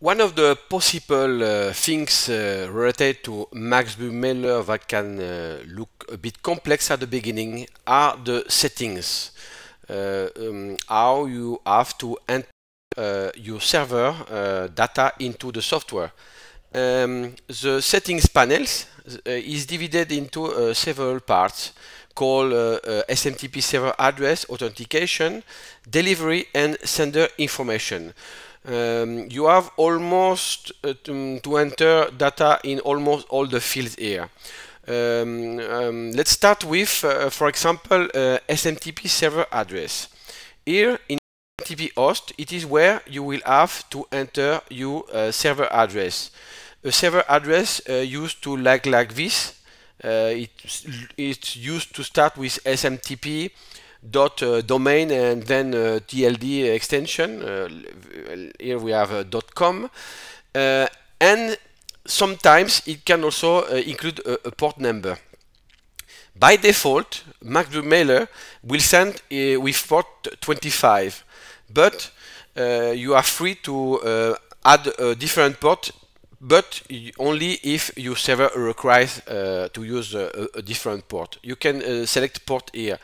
One of the possible uh, things uh, related to Max Bumeller that can uh, look a bit complex at the beginning are the settings. Uh, um, how you have to enter uh, your server uh, data into the software. Um, the settings panels is divided into several parts called SMTP server address, authentication, delivery and sender information um, you have almost uh, to, to, enter data in almost all the fields here. Um, um, let's start with, uh, uh for example, uh, SMTP server address. Here in SMTP host, it is where you will have to enter your uh, server address. A server address uh, used to like like this. It, it's used to start with SMTP dot uh, domain and then uh, tld extension uh, here we have dot com and sometimes it can also include a, a port number by default, MacBook Mailer will send uh, with port 25, but uh, you are free to uh, add a different port, but only if your server requires to use a, a, different port. You can select port here.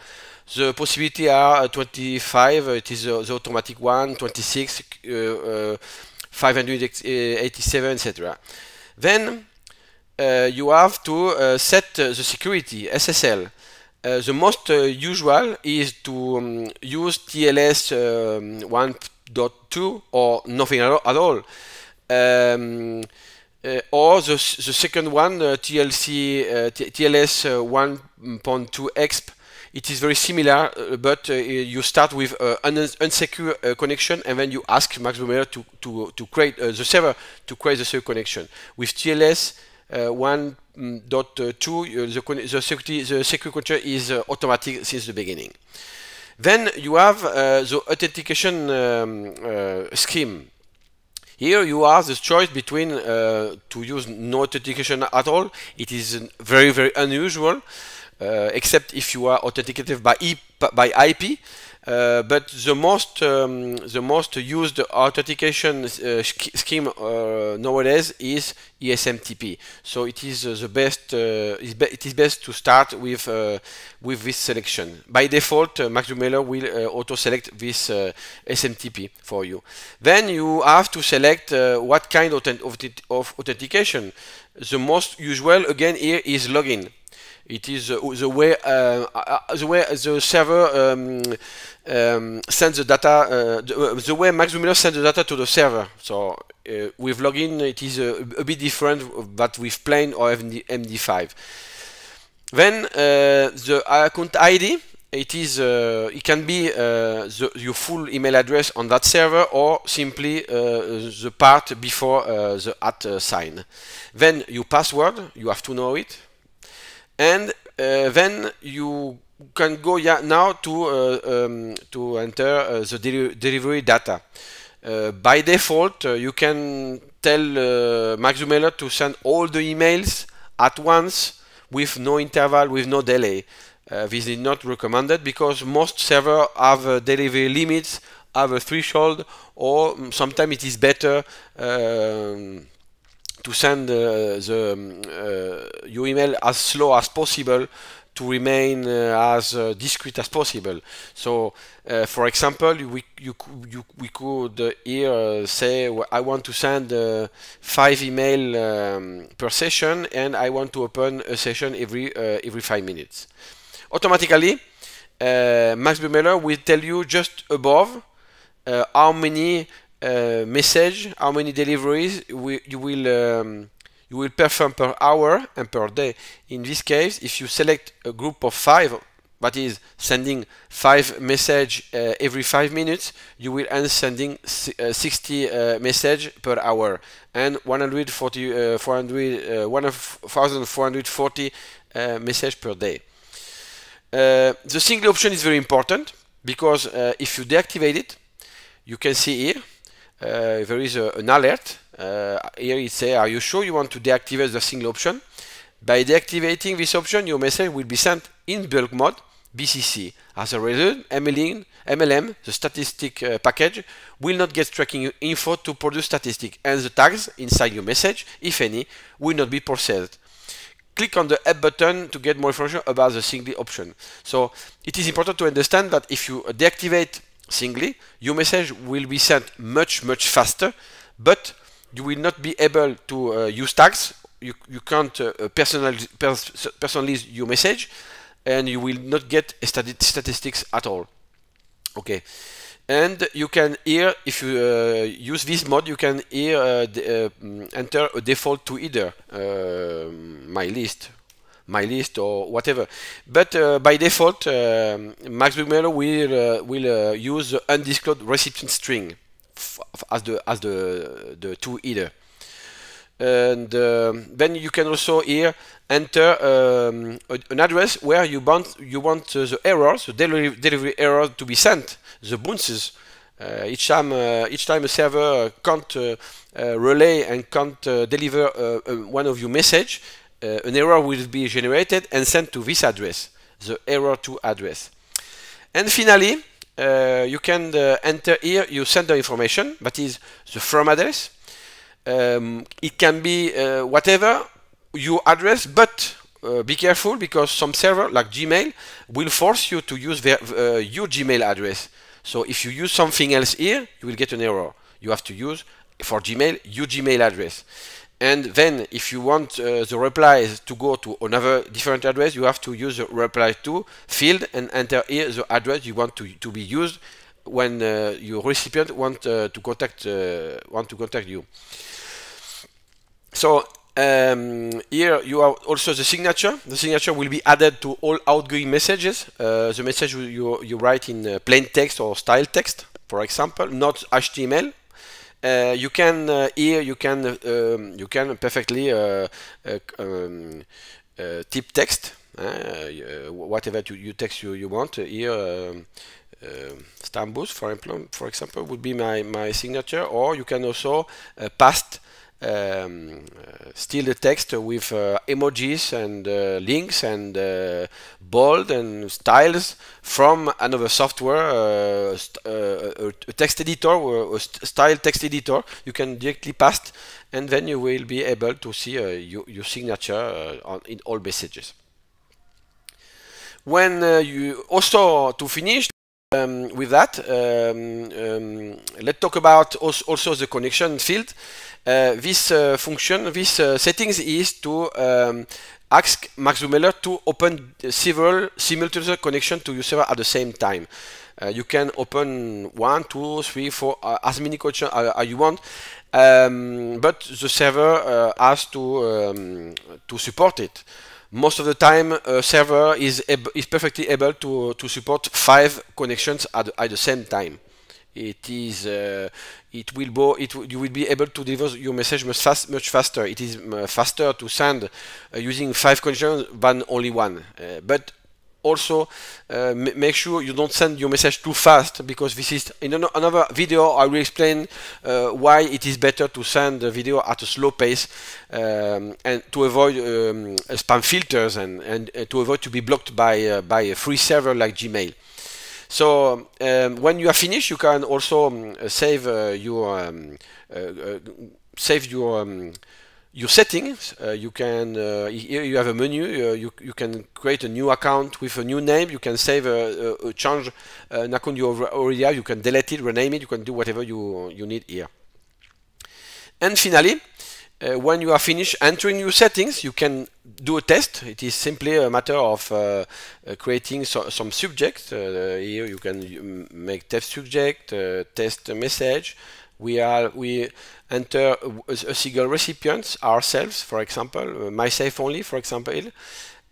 The possibility are uh, 25, uh, it is the, uh, the automatic one, 26, 587, etc. Then you have to set the security, SSL. Uh, the most uh, usual is to um, use TLS um, 1.2 or nothing at all, um, uh, or the, the second one, TLC, TLS 1.2 exp it is very similar, uh, but uh, you start with uh, an unsecure uh, connection, and then you ask Max Boomer to, to, to create uh, the server to create the secure connection. With TLS uh, mm, 1.2, the, the, security, the secure connection is automatic since the beginning. Then you have the authentication um, scheme. Here you have the choice between to use no authentication at all. It is very, very unusual uh, except if you are authenticated by, e by IP. Uh, but the most um, the most used authentication uh, scheme uh, nowadays is ESMTP. So it is uh, the best. Uh, be it is best to start with uh, with this selection. By default, uh, MaxDoomMailer will auto select this SMTP for you. Then you have to select what kind of, of authentication. The most usual again here is login. It is the way uh, uh, the way the server um, um, sends the data, uh, the, the, way Max Miller sends the data to the server. So with login, it is a, a bit different, but with plain or MD5. Then the account ID it is uh, it can be uh, the, your full email address on that server or simply uh, the part before the at sign. Then your password, you have to know it and uh, then you can go now to uh, um, to enter uh, the de delivery data. by default, you can tell uh, to send all the emails at once with no interval, with no delay. Uh, this is not recommended because most servers have uh, delivery limits, have a threshold, or mm, sometimes it is better. Um, to send uh, the, um, uh, your email as slow as possible to remain uh, as discreet as possible. So, for example, we, you, you, we could here say, I want to send five email um, per session, and I want to open a session every every five minutes. Automatically, Max Bumeller will tell you just above uh, how many uh, message how many deliveries we, you will um, you will perform per hour and per day. In this case, if you select a group of five, that is sending five message uh, every five minutes, you will end sending uh, 60 uh, message per hour and 140, 400, uh, uh, 1,440 uh, message per day. the single option is very important because if you deactivate it, you can see here uh, there is a, an alert. Uh, here it says, are you sure you want to deactivate the single option? By deactivating this option, your message will be sent in bulk mode, BCC. As a result, MLM, MLM the statistic uh, package, will not get tracking info to produce statistics, and the tags inside your message, if any, will not be processed. Click on the help button to get more information about the single option. So it is important to understand that if you deactivate singly, your message will be sent much, much faster, but you will not be able to uh, use tags. You, you can't uh, personalize, pers personalize your message and you will not get stati statistics at all. Okay. And you can here, if you uh, use this mode, you can here uh, uh, enter a default to either uh, my list, my list or whatever. But uh, by default, um, Max will uh, will uh, use the undisclosed recipient string as the as the the two header. And um, then you can also here enter um, an address where you want you want uh, the errors, the delivery, delivery error to be sent, the bounces. Uh, each time uh, each time a server can't uh, relay and can't deliver one of your message uh, an error will be generated and sent to this address, the error to address. And finally, uh, you can uh, enter here, you send the information, that is the from address. Um, it can be uh, whatever you address, but uh, be careful because some server like Gmail will force you to use their, uh, your Gmail address. So if you use something else here, you will get an error. You have to use for Gmail your Gmail address and then if you want uh, the replies to go to another different address you have to use the reply to field and enter here the address you want to, to be used when uh, your recipient want uh, to contact uh, want to contact you so um, here you have also the signature the signature will be added to all outgoing messages uh, the message you, you write in uh, plain text or style text for example not HTML uh, you can uh, here you can uh, um, you can perfectly uh, uh, um, type text eh, whatever you, you, text you you want here. Um, uh, um, Stambus, for, for example, would be my, my signature, or you can also uh, paste um, still the text with uh, emojis and uh, links and uh, bold and styles from another software, a text editor or a style text editor. You can directly paste and then you will be able to see your, your, signature on, in all messages when uh, you also to finish um, with that, um, um let's talk about also the connection field. Uh, this uh, function, this uh, settings is to um, ask Max Zoomeller to open several simultaneous connection to your server at the same time. Uh, you can open one, two, three, four, uh, as many connections uh, as you want, um, but the server has to um, to support it most of the time a server is, is perfectly able to, to support five connections at, at the same time. It is uh, it will bo it you will be able to deliver your message much, fast much faster. It is uh, faster to send uh, using five connections than only one. Uh, but also uh, make sure you don't send your message too fast because this is in an another video I will explain uh, why it is better to send the video at a slow pace um, and to avoid um, spam filters and, and uh, to avoid to be blocked by uh, by a free server like Gmail so um, when you are finished you can also um, uh, um, uh, save your save um, your your settings. Uh, you can uh, here you have a menu. Uh, you you can create a new account with a new name. You can save a, a, a change uh, an account you already have. You can delete it, rename it. You can do whatever you you need here. And finally, uh, when you are finished entering your settings, you can do a test. It is simply a matter of creating so, some subjects here you can um, make test subject, test message we are we enter uh, a, single recipient ourselves for example uh, myself only for example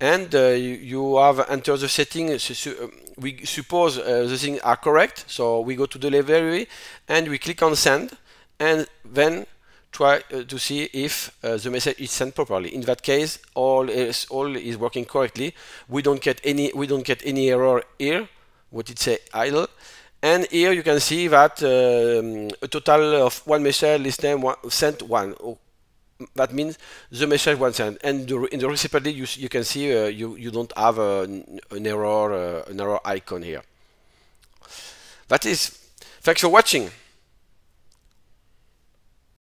and uh, you, have entered the setting uh, we suppose uh, the things are correct so we go to the library and we click on send and then try to see if the message is sent properly in that case all is all is working correctly we don't get any we don't get any error here what it say idle and here you can see that um, a total of one message is one, sent one. Oh, that means the message was sent. And the, in the recipient you, you can see uh, you, you don't have an error uh, an error icon here. That is. Thanks for watching.